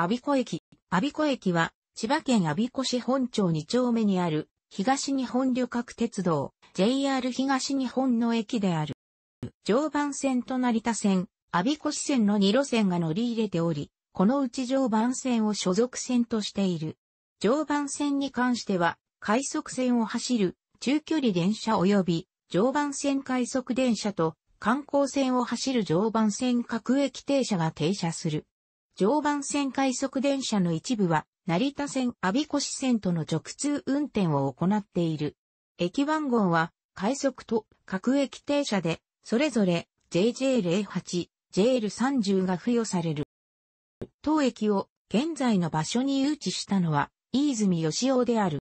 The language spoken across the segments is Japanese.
阿鼻子駅。阿鼻子駅は、千葉県阿鼻子市本町2丁目にある、東日本旅客鉄道、JR 東日本の駅である。常磐線と成田線、阿鼻子市線の2路線が乗り入れており、このうち常磐線を所属線としている。常磐線に関しては、快速線を走る中距離電車及び常磐線快速電車と観光線を走る常磐線各駅停車が停車する。常磐線快速電車の一部は、成田線阿鼻越線との直通運転を行っている。駅番号は、快速と各駅停車で、それぞれ JJ08、JL30 が付与される。当駅を現在の場所に誘致したのは、飯泉義雄である。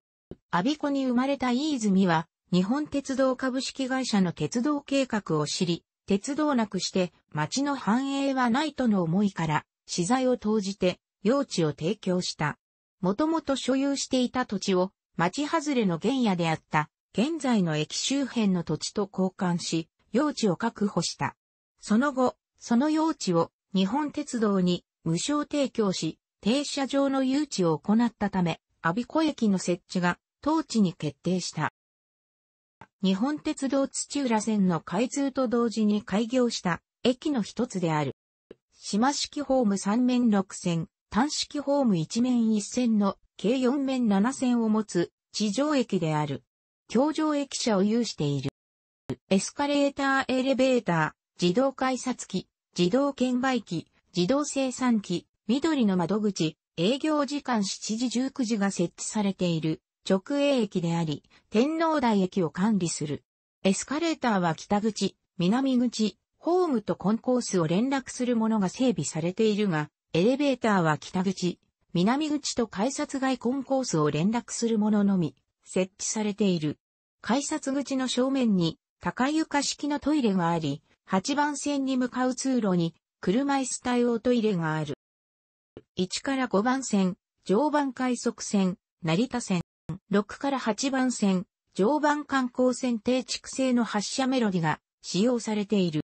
阿鼻子に生まれた飯泉は、日本鉄道株式会社の鉄道計画を知り、鉄道なくして町の繁栄はないとの思いから、資材を投じて用地を提供した。もともと所有していた土地を町外れの原野であった現在の駅周辺の土地と交換し、用地を確保した。その後、その用地を日本鉄道に無償提供し、停車場の誘致を行ったため、阿鼻子駅の設置が当地に決定した。日本鉄道土浦線の開通と同時に開業した駅の一つである。島式ホーム3面6線、単式ホーム1面1線の計4面7線を持つ地上駅である。橋上駅舎を有している。エスカレーターエレベーター、自動改札機、自動券売機、自動生産機、緑の窓口、営業時間7時19時が設置されている直営駅であり、天皇台駅を管理する。エスカレーターは北口、南口、ホームとコンコースを連絡するものが整備されているが、エレベーターは北口、南口と改札外コンコースを連絡するもののみ、設置されている。改札口の正面に高床式のトイレがあり、8番線に向かう通路に車椅子対応トイレがある。1から5番線、常磐快速線、成田線、6から8番線、常磐観光線定畜製の発車メロディが使用されている。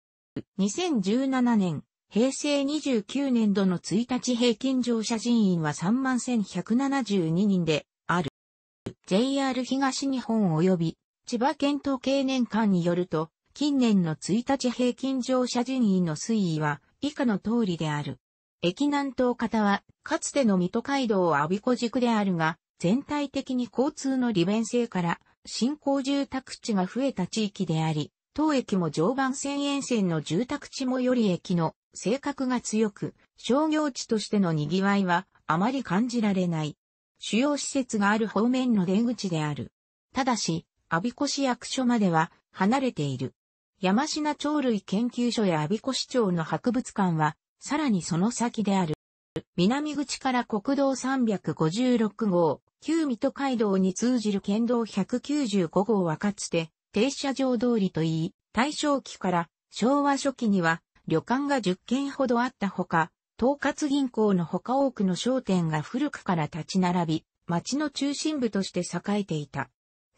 2017年、平成29年度の1日平均乗車人員は31,172人である。JR 東日本及び千葉県統計年間によると、近年の1日平均乗車人員の推移は以下の通りである。駅南東方は、かつての水戸街道阿鼻子軸であるが、全体的に交通の利便性から、新興住宅地が増えた地域であり、当駅も常磐線沿線の住宅地もより駅の性格が強く、商業地としての賑わいはあまり感じられない。主要施設がある方面の出口である。ただし、阿鼻子市役所までは離れている。山品鳥類研究所や阿鼻子市長の博物館は、さらにその先である。南口から国道356号、旧水戸街道に通じる県道195号はかつて、停車場通りといい、大正期から昭和初期には旅館が10軒ほどあったほか、統括銀行のほか多くの商店が古くから立ち並び、町の中心部として栄えていた。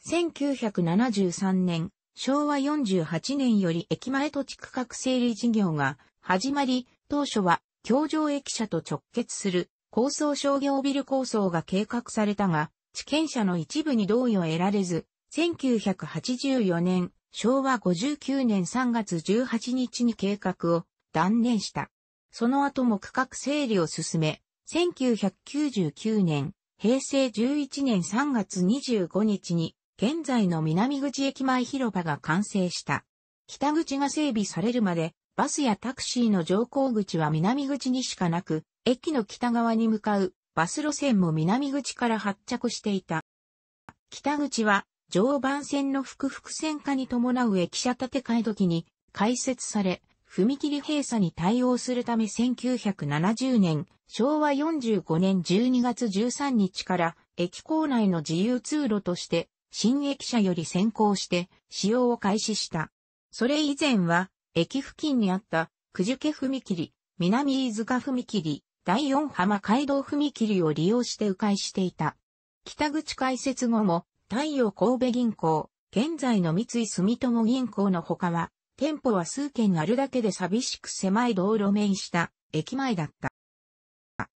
1973年、昭和48年より駅前土地区画整理事業が始まり、当初は、京城駅舎と直結する高層商業ビル構想が計画されたが、地権者の一部に同意を得られず、1984年、昭和59年3月18日に計画を断念した。その後も区画整理を進め、1999年、平成11年3月25日に、現在の南口駅前広場が完成した。北口が整備されるまで、バスやタクシーの乗降口は南口にしかなく、駅の北側に向かうバス路線も南口から発着していた。北口は常磐線の複々線化に伴う駅舎建て替え時に開設され、踏切閉鎖に対応するため1970年、昭和45年12月13日から駅構内の自由通路として新駅舎より先行して使用を開始した。それ以前は駅付近にあったくじけ踏切、南飯塚踏切、第四浜街道踏切を利用して迂回していた。北口開設後も太陽神戸銀行、現在の三井住友銀行の他は、店舗は数軒あるだけで寂しく狭い道路面した駅前だった。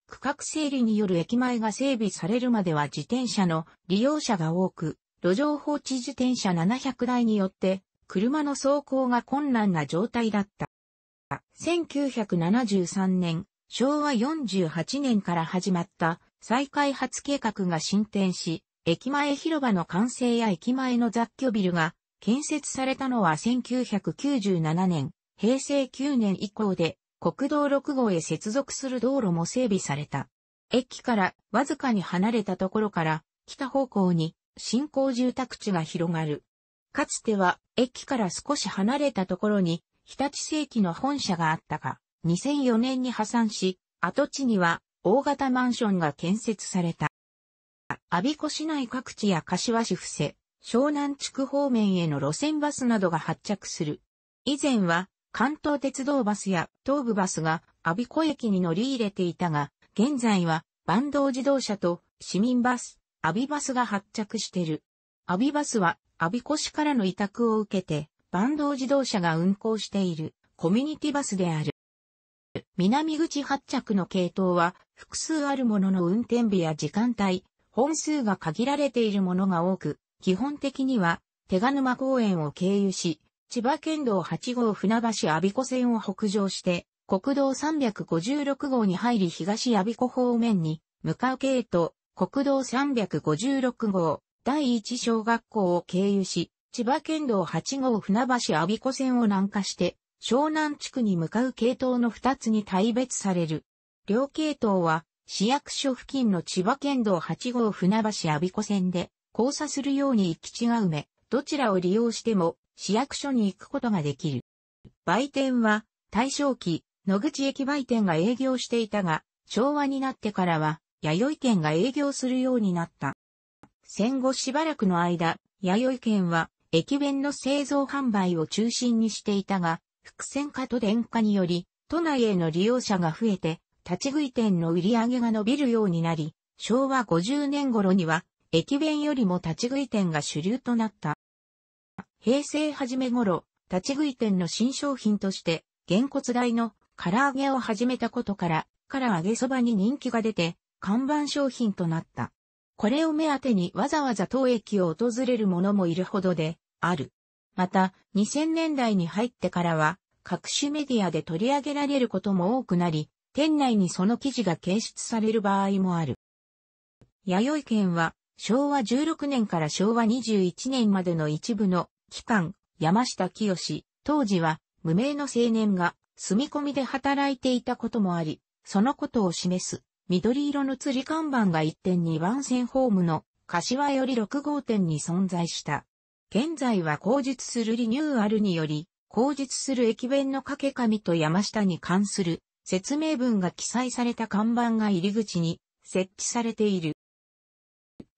区画整理による駅前が整備されるまでは自転車の利用者が多く、路上放置自転車700台によって、車の走行が困難な状態だった。1973年、昭和48年から始まった再開発計画が進展し、駅前広場の完成や駅前の雑居ビルが建設されたのは1997年、平成9年以降で国道6号へ接続する道路も整備された。駅からわずかに離れたところから北方向に新興住宅地が広がる。かつては駅から少し離れたところに日立世紀の本社があったが、2004年に破産し、跡地には大型マンションが建設された。我孫子市内各地や柏市布施、湘南地区方面への路線バスなどが発着する。以前は関東鉄道バスや東武バスが我孫子駅に乗り入れていたが、現在は万道自動車と市民バス、アビバスが発着してる。アビバスは、アビコ市からの委託を受けて、万道自動車が運行しているコミュニティバスである。南口発着の系統は複数あるものの運転日や時間帯、本数が限られているものが多く、基本的には、手賀沼公園を経由し、千葉県道8号船橋阿鼻子線を北上して、国道356号に入り東阿鼻子方面に向かう系統、国道356号第1小学校を経由し、千葉県道8号船橋阿鼻子線を南下して、湘南地区に向かう系統の2つに大別される。両系統は市役所付近の千葉県道8号船橋阿鼻子線で交差するように行き違うめ、どちらを利用しても市役所に行くことができる。売店は大正期、野口駅売店が営業していたが、昭和になってからは弥生県が営業するようになった。戦後しばらくの間、弥生県は駅弁の製造販売を中心にしていたが、伏線化と電化により、都内への利用者が増えて、立ち食い店の売り上げが伸びるようになり、昭和50年頃には、駅弁よりも立ち食い店が主流となった。平成初め頃、立ち食い店の新商品として、げんこつの唐揚げを始めたことから、唐揚げそばに人気が出て、看板商品となった。これを目当てにわざわざ当駅を訪れる者もいるほどで、ある。また、2000年代に入ってからは、各種メディアで取り上げられることも多くなり、店内にその記事が検出される場合もある。弥生県は、昭和16年から昭和21年までの一部の期間、山下清、当時は無名の青年が住み込みで働いていたこともあり、そのことを示す緑色の釣り看板が1.2番線ホームの柏より6号店に存在した。現在は口述するリニューアルにより、口述する駅弁の掛け紙と山下に関する説明文が記載された看板が入り口に設置されている。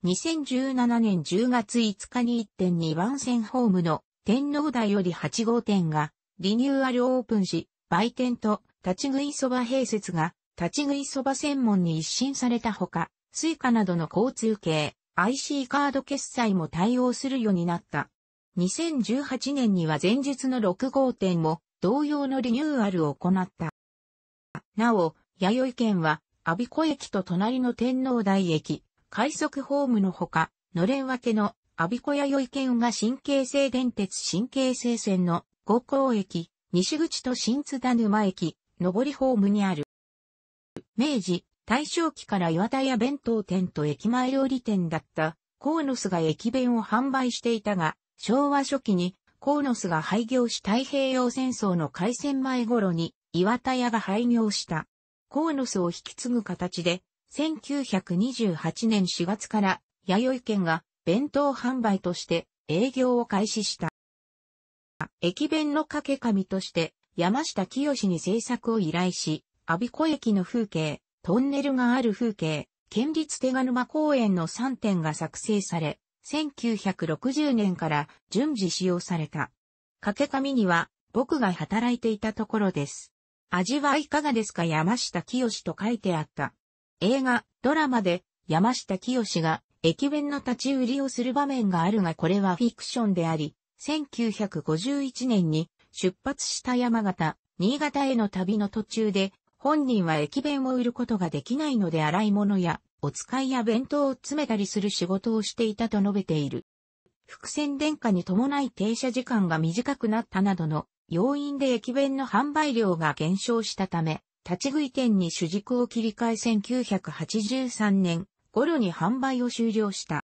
2017年10月5日に1.2番線ホームの天皇台より8号店がリニューアルオープンし、売店と立ち食いそば併設が立ち食いそば専門に一新されたほか、スイカなどの交通系、IC カード決済も対応するようになった。2018年には前日の6号店も同様のリニューアルを行った。なお、弥生県は、阿鼻子駅と隣の天皇台駅、快速ホームのほか、のれん分けの阿鼻子弥生県が神経性電鉄神経性線の五甲駅、西口と新津田沼駅、上りホームにある。明治、大正期から岩田屋弁当店と駅前料理店だった、コーノスが駅弁を販売していたが、昭和初期にコーノスが廃業し太平洋戦争の開戦前頃に岩田屋が廃業した。コーノスを引き継ぐ形で、1928年4月から弥生県が弁当販売として営業を開始した。駅弁の掛け紙として山下清に制作を依頼し、阿鼻子駅の風景、トンネルがある風景、県立手賀沼公園の3点が作成され、1960年から順次使用された。掛け紙には僕が働いていたところです。味はいかがですか山下清と書いてあった。映画、ドラマで山下清が駅弁の立ち売りをする場面があるがこれはフィクションであり、1951年に出発した山形、新潟への旅の途中で、本人は駅弁を売ることができないので洗い物や、お使いや弁当を詰めたりする仕事をしていたと述べている。伏線電化に伴い停車時間が短くなったなどの要因で駅弁の販売量が減少したため、立ち食い店に主軸を切り替え1983年頃に販売を終了した。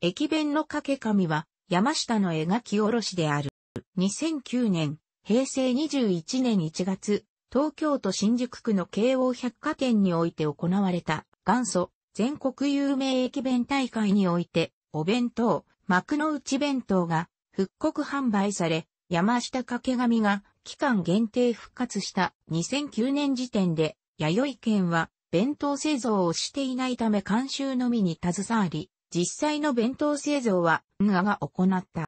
駅弁の掛け紙は山下の描き下ろしである。2009年、平成21年1月、東京都新宿区の京王百貨店において行われた元祖全国有名駅弁大会においてお弁当、幕の内弁当が復刻販売され、山下掛上が期間限定復活した2009年時点で、弥生県は弁当製造をしていないため監修のみに携わり、実際の弁当製造は、運河が行った。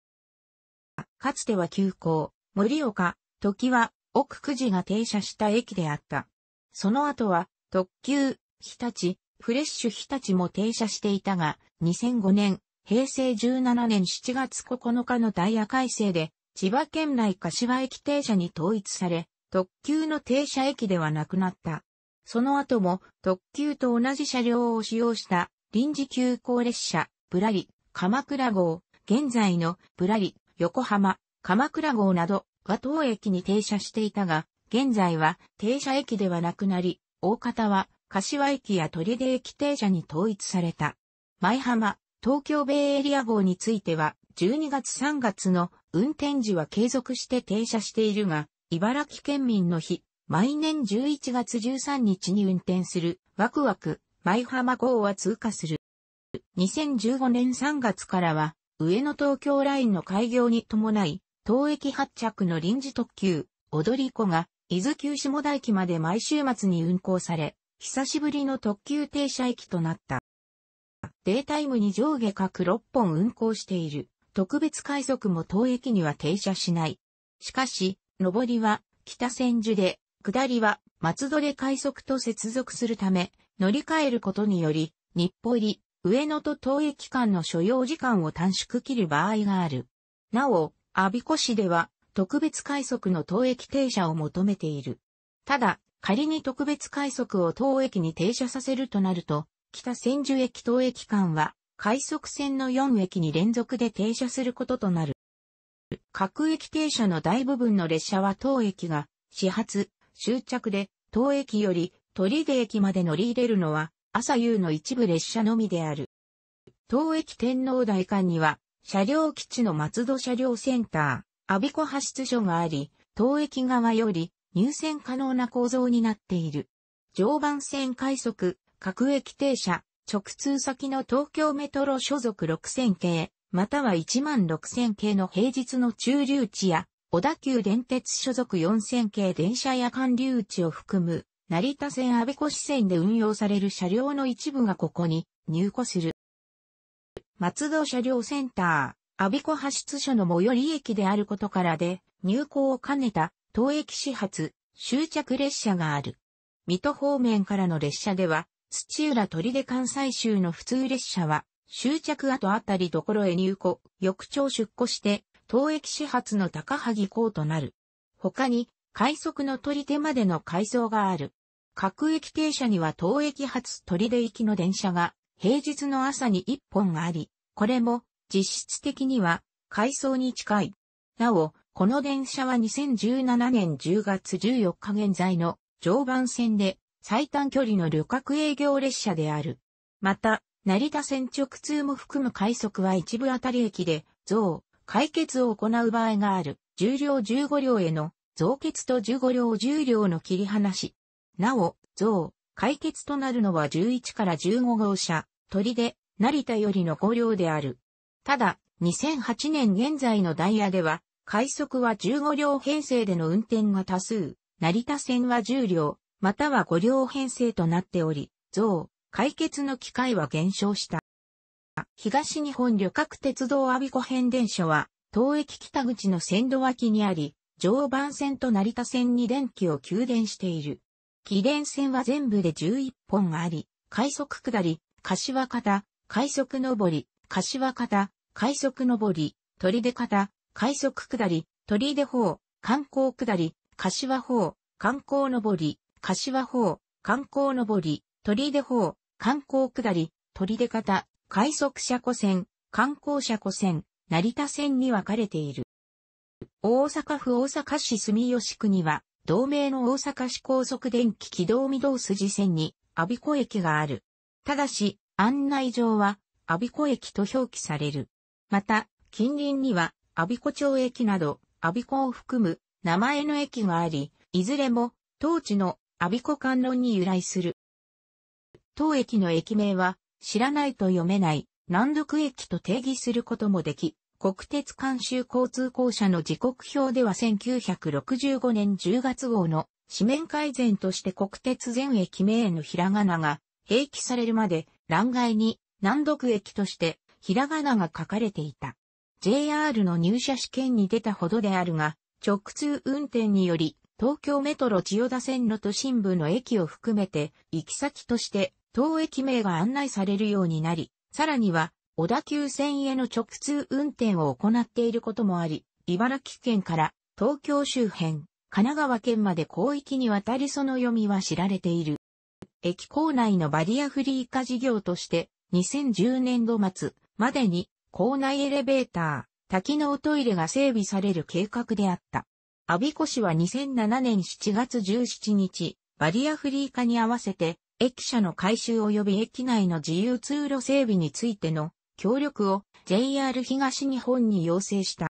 かつては急行、森岡、時は、奥久慈が停車した駅であった。その後は、特急、日立、フレッシュ日立も停車していたが、2005年、平成17年7月9日のダイヤ改正で、千葉県内柏駅停車に統一され、特急の停車駅ではなくなった。その後も特急と同じ車両を使用した臨時急行列車、ぶらり、鎌倉号、現在のぶらり、横浜、鎌倉号など和東駅に停車していたが、現在は停車駅ではなくなり、大方は柏駅や鳥出駅停車に統一された。舞浜、東京ベイエリア号については、12月3月の運転時は継続して停車しているが、茨城県民の日、毎年11月13日に運転する、ワクワク、舞浜号は通過する。2015年3月からは、上野東京ラインの開業に伴い、当駅発着の臨時特急、踊り子が、伊豆急下田駅まで毎週末に運行され、久しぶりの特急停車駅となった。データイムに上下各6本運行している。特別快速も当駅には停車しない。しかし、上りは北千住で、下りは松戸で快速と接続するため、乗り換えることにより、日暮里、上野と東駅間の所要時間を短縮切る場合がある。なお、阿鼻子市では特別快速の当駅停車を求めている。ただ、仮に特別快速を当駅に停車させるとなると、北千住駅当駅間は快速線の4駅に連続で停車することとなる。各駅停車の大部分の列車は当駅が始発、終着で、当駅より取出駅まで乗り入れるのは朝夕の一部列車のみである。当駅天皇台間には車両基地の松戸車両センター、阿鼻子派出所があり、当駅側より入線可能な構造になっている。常磐線快速、各駅停車、直通先の東京メトロ所属6000系、または1万6000系の平日の中流地や、小田急電鉄所属4000系電車や管流地を含む、成田線安倍子支線で運用される車両の一部がここに入庫する。松戸車両センター、安倍子派出所の最寄り駅であることからで、入庫を兼ねた、当駅始発、終着列車がある。水戸方面からの列車では、土浦取砦関西州の普通列車は、終着後あたりところへ入庫、翌朝出庫して、当駅始発の高萩港となる。他に、快速の取り手までの改装がある。各駅停車には当駅発取手行きの電車が平日の朝に一本あり、これも実質的には改装に近い。なお、この電車は2017年10月14日現在の常磐線で最短距離の旅客営業列車である。また、成田線直通も含む快速は一部あたり駅で増、解決を行う場合がある。重量15両への増結と15両10両の切り離し。なお、増、解決となるのは11から15号車、鳥で、成田よりの5両である。ただ、2008年現在のダイヤでは、快速は15両編成での運転が多数、成田線は10両、または5両編成となっており、増、解決の機会は減少した。東日本旅客鉄道阿鼻子変電所は、東駅北口の線路脇にあり、常磐線と成田線に電気を給電している。起電線は全部で11本あり、快速下り、柏方、快速上り、柏方、快速上り、取出方、快速下り、取出方、観光下り、柏方、観光上り、柏法、観光上り、鳥出法、観光下り、鳥出方、快速車庫線、観光車庫線、成田線に分かれている。大阪府大阪市住吉区には、同名の大阪市高速電気軌道御堂筋線に、阿鼻子駅がある。ただし、案内上は、阿鼻子駅と表記される。また、近隣には、阿鼻子町駅など、阿鼻子を含む名前の駅があり、いずれも、当地の阿鼻子観音に由来する。当駅の駅名は、知らないと読めない、難読駅と定義することもでき、国鉄監修交通公社の時刻表では1965年10月号の紙面改善として国鉄全駅名のひらがなが併記されるまで欄外に難読駅としてひらがなが書かれていた。JR の入社試験に出たほどであるが、直通運転により東京メトロ千代田線の都心部の駅を含めて、行き先として当駅名が案内されるようになり、さらには、小田急線への直通運転を行っていることもあり、茨城県から東京周辺、神奈川県まで広域にわたりその読みは知られている。駅構内のバリアフリー化事業として、2010年度末までに構内エレベーター、多機能トイレが整備される計画であった。アビ子市は2007年7月17日、バリアフリー化に合わせて、駅舎の改修及び駅内の自由通路整備についての協力を JR 東日本に要請した。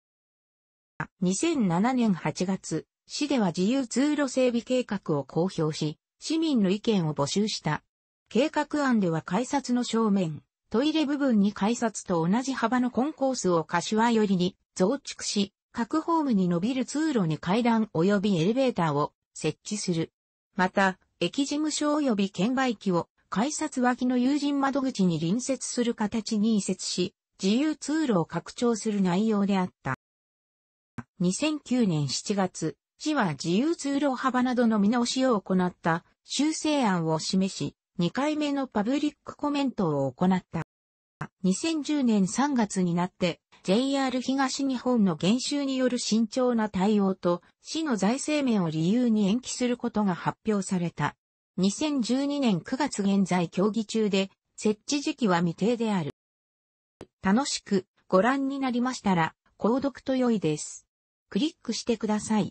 2007年8月、市では自由通路整備計画を公表し、市民の意見を募集した。計画案では改札の正面、トイレ部分に改札と同じ幅のコンコースを柏寄りに増築し、各ホームに伸びる通路に階段及びエレベーターを設置する。また、駅事務所及び券売機を改札脇の友人窓口に隣接する形に移設し、自由通路を拡張する内容であった。2009年7月、市は自由通路幅などの見直しを行った修正案を示し、2回目のパブリックコメントを行った。2010年3月になって JR 東日本の減収による慎重な対応と、市の財政面を理由に延期することが発表された。2012年9月現在協議中で、設置時期は未定である。楽しくご覧になりましたら、購読と良いです。クリックしてください。